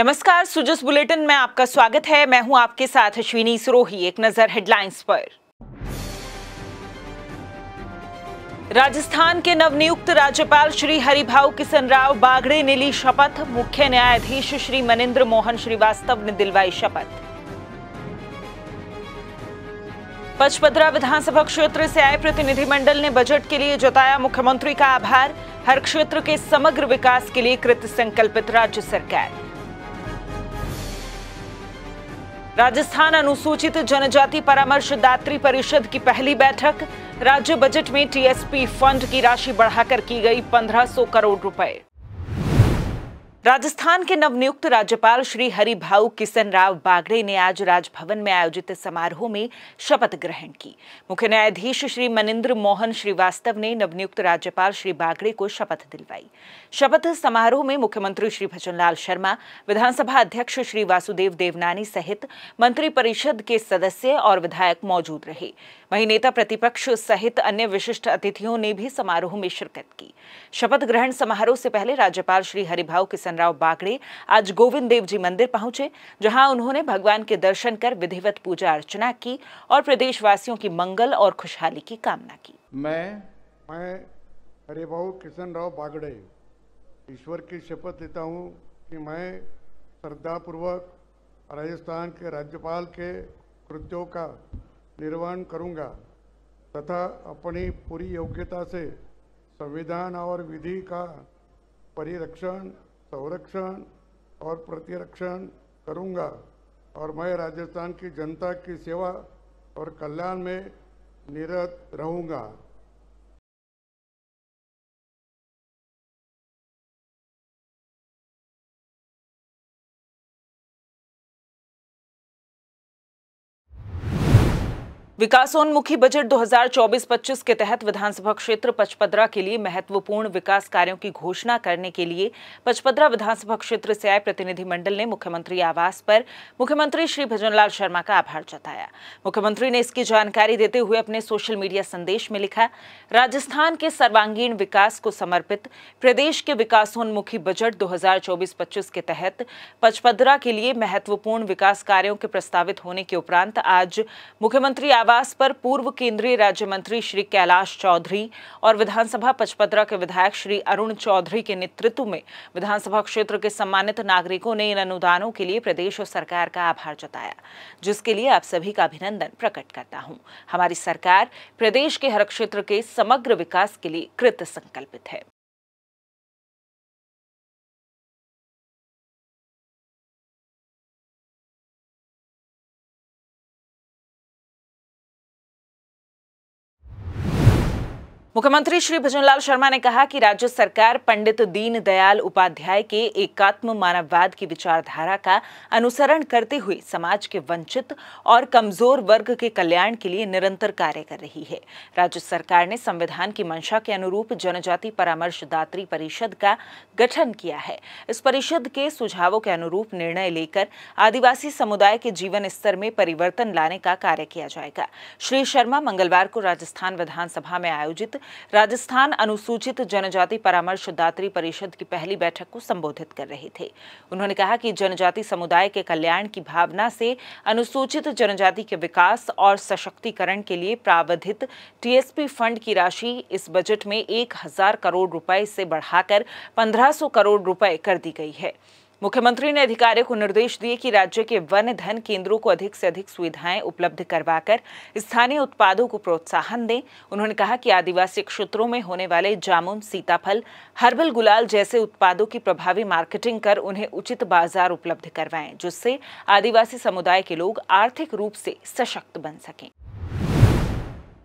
नमस्कार सुजस बुलेटिन में आपका स्वागत है मैं हूं आपके साथ अश्विनी सिरोही एक नजर हेडलाइंस पर राजस्थान के नवनियुक्त राज्यपाल श्री हरिभा किशन राव बागड़े ने ली शपथ मुख्य न्यायाधीश श्री मनिंद्र मोहन श्रीवास्तव ने दिलवाई शपथ पचपदरा विधानसभा क्षेत्र से आए प्रतिनिधिमंडल ने बजट के लिए जताया मुख्यमंत्री का आभार हर क्षेत्र के समग्र विकास के लिए कृत संकल्पित राज्य सरकार राजस्थान अनुसूचित जनजाति परामर्शदात्री परिषद की पहली बैठक राज्य बजट में टीएसपी फंड की राशि बढ़ाकर की गई 1500 करोड़ रुपए राजस्थान के नवनियुक्त राज्यपाल श्री हरिभाऊ राव बागड़े ने आज राजभवन में आयोजित समारोह में शपथ ग्रहण की मुख्य न्यायाधीश श्री मनिंद्र मोहन श्रीवास्तव ने नवनियुक्त राज्यपाल श्री बागड़े को शपथ दिलवाई शपथ समारोह में मुख्यमंत्री श्री भजनलाल शर्मा विधानसभा अध्यक्ष श्री वासुदेव देवनानी सहित मंत्रिपरिषद के सदस्य और विधायक मौजूद रहे वहीं नेता प्रतिपक्ष सहित अन्य विशिष्ट अतिथियों ने भी समारोह में शिरकत की शपथ ग्रहण समारोह से पहले राज्यपाल श्री हरिभाव किशनराव बागड़े आज गोविंद देव जी मंदिर पहुंचे जहां उन्होंने भगवान के दर्शन कर विधिवत पूजा अर्चना की और प्रदेशवासियों की मंगल और खुशहाली की कामना की मैं मैं हरिभाव राव बागड़े ईश्वर की शपथ लेता हूँ कि मैं श्रद्धा पूर्वक राजस्थान के राज्यपाल के कृत्यों का निर्वहन करूंगा तथा अपनी पूरी योग्यता से संविधान और विधि का परिरक्षण संरक्षण और प्रतिरक्षण करूंगा और मैं राजस्थान की जनता की सेवा और कल्याण में निरत रहूंगा विकासोन्मुखी बजट 2024-25 के तहत विधानसभा क्षेत्र पचपदरा के लिए महत्वपूर्ण विकास कार्यों की घोषणा करने के लिए पचपदरा विधानसभा क्षेत्र से आए प्रतिनिधिमंडल ने मुख्यमंत्री आवास पर मुख्यमंत्री श्री भजनलाल शर्मा का आभार जताया मुख्यमंत्री ने इसकी जानकारी देते हुए अपने सोशल मीडिया संदेश में लिखा राजस्थान के सर्वांगीण विकास को समर्पित प्रदेश के विकासोन्मुखी बजट दो हजार के तहत पचपदरा के लिए महत्वपूर्ण विकास कार्यो के प्रस्तावित होने के उपरांत आज मुख्यमंत्री आवास पर पूर्व केंद्रीय राज्य मंत्री श्री कैलाश चौधरी और विधानसभा पचपदरा के विधायक श्री अरुण चौधरी के नेतृत्व में विधानसभा क्षेत्र के सम्मानित नागरिकों ने इन अनुदानों के लिए प्रदेश और सरकार का आभार जताया जिसके लिए आप सभी का अभिनंदन प्रकट करता हूँ हमारी सरकार प्रदेश के हर क्षेत्र के समग्र विकास के लिए कृत संकल्पित है मुख्यमंत्री श्री भजनलाल शर्मा ने कहा कि राज्य सरकार पंडित दीनदयाल उपाध्याय के एकात्म मानववाद की विचारधारा का अनुसरण करते हुए समाज के वंचित और कमजोर वर्ग के कल्याण के लिए निरंतर कार्य कर रही है राज्य सरकार ने संविधान की मंशा के अनुरूप जनजाति परामर्शदात्री परिषद का गठन किया है इस परिषद के सुझावों के अनुरूप निर्णय लेकर आदिवासी समुदाय के जीवन स्तर में परिवर्तन लाने का कार्य किया जाएगा श्री शर्मा मंगलवार को राजस्थान विधानसभा में आयोजित राजस्थान अनुसूचित जनजाति परामर्शदात्री परिषद की पहली बैठक को संबोधित कर रहे थे उन्होंने कहा कि जनजाति समुदाय के कल्याण की भावना से अनुसूचित जनजाति के विकास और सशक्तिकरण के लिए प्रावधित टीएसपी फंड की राशि इस बजट में एक हजार करोड़ रुपए से बढ़ाकर पंद्रह करोड़ रुपए कर दी गई है मुख्यमंत्री ने अधिकारियों को निर्देश दिए कि राज्य के वन धन केंद्रों को अधिक से अधिक सुविधाएं उपलब्ध करवाकर स्थानीय उत्पादों को प्रोत्साहन दें उन्होंने कहा कि आदिवासी क्षेत्रों में होने वाले जामुन सीताफल हर्बल गुलाल जैसे उत्पादों की प्रभावी मार्केटिंग कर उन्हें उचित बाजार उपलब्ध करवाएं जिससे आदिवासी समुदाय के लोग आर्थिक रूप से सशक्त बन सकें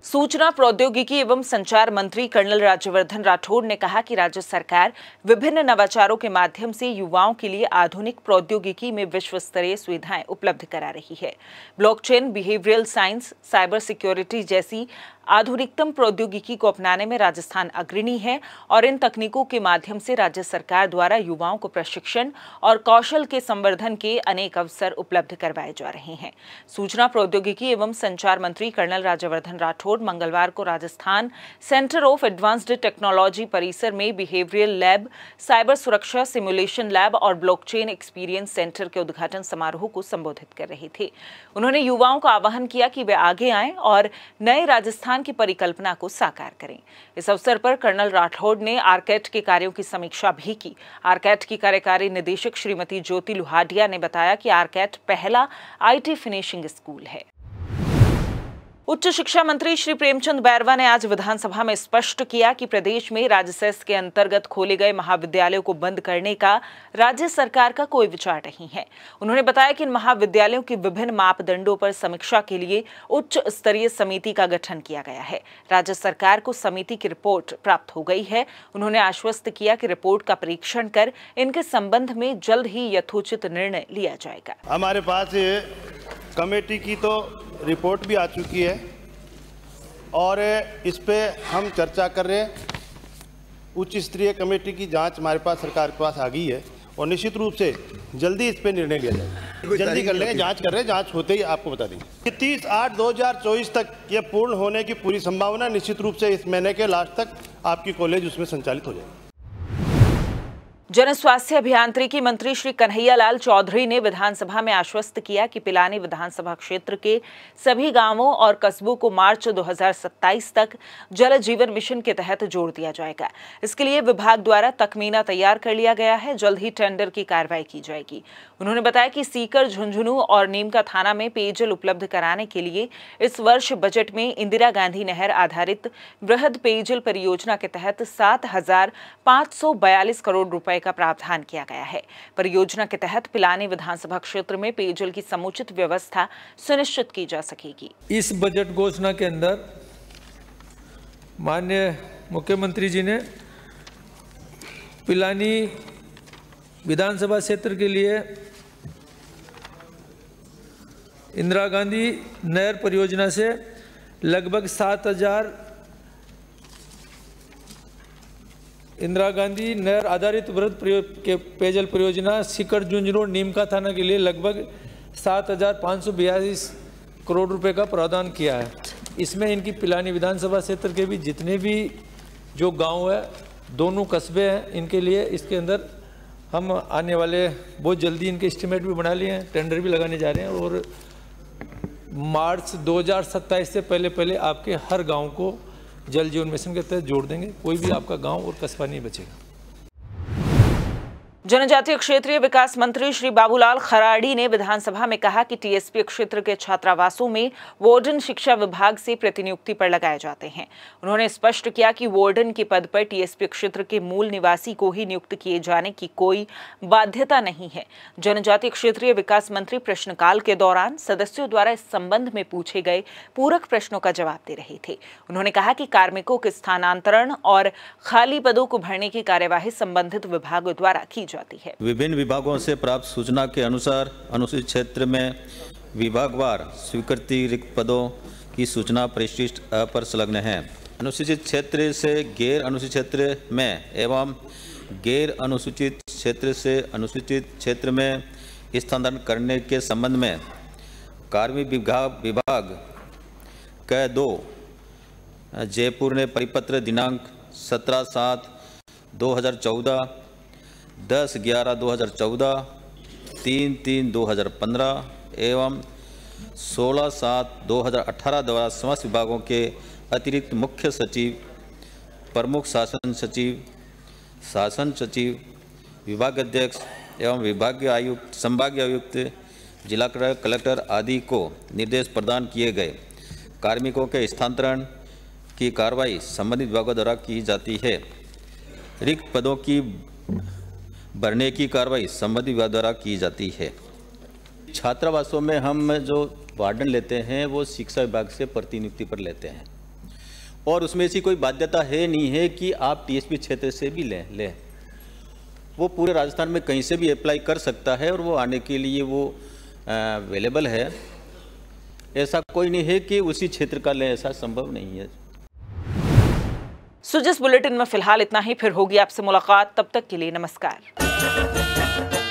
सूचना प्रौद्योगिकी एवं संचार मंत्री कर्नल राज्यवर्धन राठौड़ ने कहा कि राज्य सरकार विभिन्न नवाचारों के माध्यम से युवाओं के लिए आधुनिक प्रौद्योगिकी में विश्व स्तरीय सुविधाएं उपलब्ध करा रही है blockchain behavioural science cyber security जैसी आधुनिकतम प्रौद्योगिकी को अपनाने में राजस्थान अग्रणी है और इन तकनीकों के माध्यम से राज्य सरकार द्वारा युवाओं को प्रशिक्षण और कौशल के संवर्धन के अनेक अवसर उपलब्ध करवाए जा रहे हैं सूचना प्रौद्योगिकी एवं संचार मंत्री कर्नल राज्यवर्धन राठौड़ मंगलवार को Rajasthan centre of advanced technology परिसर में बिहेवियर लैब साइबर सुरक्षा सिमुलेशन लैब और ब्लॉकचेन एक्सपीरियंस सेंटर के उद्घाटन समारोह को संबोधित कर रहे थे उन्होंने युवाओं का आह्वान किया कि वे आगे आए और नए राजस्थान संस्थान की परिकल्पना को साकार करें इस अवसर पर कर्नल राठौड़ ने आरकेट के कार्यों की समीक्षा भी की आरकेट की कार्यकारी निदेशक श्रीमती ज्योति लुहाडिया ने बताया कि आरकेट पहला आईटी फिनिशिंग स्कूल है उच्च शिक्षा मंत्री श्री प्रेमचंद बैरवा ने आज विधानसभा में स्पष्ट किया कि प्रदेश में राज्यसेस के अंतर्गत खोले गए महाविद्यालयों को बंद करने का राज्य सरकार का कोई विचार नहीं है उन्होंने बताया कि इन महाविद्यालयों की विभिन्न मापदंडों पर समीक्षा के लिए उच्च स्तरीय समिति का गठन किया गया है राज्य सरकार को समिति की रिपोर्ट प्राप्त हो गई है उन्होंने आश्वस्त किया कि रिपोर्ट का परीक्षण कर इनके संबंध में जल्द ही यथोचित निर्णय लिया जाएगा हमारे पास कमेटी की तो रिपोर्ट भी आ चुकी है और इस पर हम चर्चा कर रहे हैं उच्च स्तरीय कमेटी की जांच हमारे पास सरकार के पास आ गई है और निश्चित रूप से जल्दी इस पर निर्णय लिया जाएगा जल्दी कर लेंगे जांच कर रहे हैं जांच होते ही आपको बता देंगे तीस आठ दो हजार चौबीस तक ये पूर्ण होने की पूरी संभावना निश्चित रूप से इस महीने के लास्ट तक आपकी कॉलेज उसमें संचालित हो जाएगी जन स्वास्थ्य अभियांत्रिकी मंत्री श्री कन्हैयालाल चौधरी ने विधानसभा में आश्वस्त किया कि पिलानी विधानसभा क्षेत्र के सभी गांवों और कस्बों को मार्च 2027 तक जल जीवन मिशन के तहत जोड़ दिया जाएगा इसके लिए विभाग द्वारा तकमीना तैयार कर लिया गया है जल्द ही टेंडर की कार्रवाई की जाएगी उन्होंने बताया कि सीकर झुंझुनू और नीमका थाना में पेयजल उपलब्ध कराने के लिए इस वर्ष बजट में इंदिरा गांधी नहर आधारित वृहद पेयजल परियोजना के तहत सात करोड़ रुपए का प्रावधान किया गया है परियोजना के तहत पिलानी विधानसभा क्षेत्र में पेयजल की समुचित व्यवस्था सुनिश्चित की जा सकेगी इस बजट घोषणा के अंदर माननीय मुख्यमंत्री जी ने पिलानी विधानसभा क्षेत्र के लिए इंदिरा गांधी नहर परियोजना से लगभग सात हजार इंदिरा गांधी नहर आधारित वृद्ध के पेयजल परियोजना सिकर झुंझुनू नीमका थाना के लिए लगभग सात हज़ार पाँच सौ बयालीस करोड़ रुपए का प्रावधान किया है इसमें इनकी पिलानी विधानसभा क्षेत्र के भी जितने भी जो गांव है दोनों कस्बे हैं इनके लिए इसके अंदर हम आने वाले बहुत जल्दी इनके एस्टिमेट भी बना लिए हैं टेंडर भी लगाने जा रहे हैं और मार्च दो से पहले पहले आपके हर गाँव को जल जीवन मिशन के तहत जोड़ देंगे कोई भी आपका गाँव और कस्बा नहीं बचेगा जनजातीय क्षेत्रीय विकास मंत्री श्री बाबूलाल खराड़ी ने विधानसभा में कहा कि टीएसपी क्षेत्र के छात्रावासों में वार्डन शिक्षा विभाग से प्रतिनियुक्ति पर लगाए जाते हैं उन्होंने स्पष्ट किया कि वार्डन के पद पर टीएसपी क्षेत्र के मूल निवासी को ही नियुक्त किए जाने की कोई बाध्यता नहीं है जनजातीय क्षेत्रीय विकास मंत्री प्रश्नकाल के दौरान सदस्यों द्वारा इस संबंध में पूछे गए पूरक प्रश्नों का जवाब दे रहे थे उन्होंने कहा कि कार्मिकों के स्थानांतरण और खाली पदों को भरने की कार्यवाही संबंधित विभागों द्वारा की जाती है विभिन्न विभागों से प्राप्त सूचना के अनुसार अनुसूचित क्षेत्र में विभागवार स्वीकृति रिक्त पदों की सूचना परिशिष्ट पर संलग्न है अनुसूचित क्षेत्र से गैर अनुसूचित क्षेत्र में एवं गैर अनुसूचित क्षेत्र से अनुसूचित क्षेत्र में स्थानांतरण करने के संबंध में कार्मिक विभाग विभाग क दो जयपुर ने परिपत्र दिनांक सत्रह सात 2014 दस ग्यारह दो हज़ार चौदह तीन तीन दो हज़ार पंद्रह एवं सोलह सात दो हज़ार अठारह द्वारा समस्त विभागों के अतिरिक्त मुख्य सचिव प्रमुख शासन सचिव शासन सचिव विभाग अध्यक्ष एवं विभागीय आयुक्त संभागीय आयुक्त जिला कलेक्टर आदि को निर्देश प्रदान किए गए कार्मिकों के स्थानांतरण की कार्रवाई संबंधित विभागों द्वारा की जाती है रिक्त पदों की भरने की कार्रवाई संबंधित विभाग द्वारा की जाती है छात्रावासों में हम जो वार्डन लेते हैं वो शिक्षा विभाग से प्रतिनियुक्ति पर लेते हैं और उसमें ऐसी कोई बाध्यता है नहीं है कि आप टीएसपी क्षेत्र से भी लें लें वो पूरे राजस्थान में कहीं से भी अप्लाई कर सकता है और वो आने के लिए वो अवेलेबल है ऐसा कोई नहीं है कि उसी क्षेत्र का लें ऐसा संभव नहीं है सो जिस बुलेटिन में फिलहाल इतना ही फिर होगी आपसे मुलाकात तब तक के लिए नमस्कार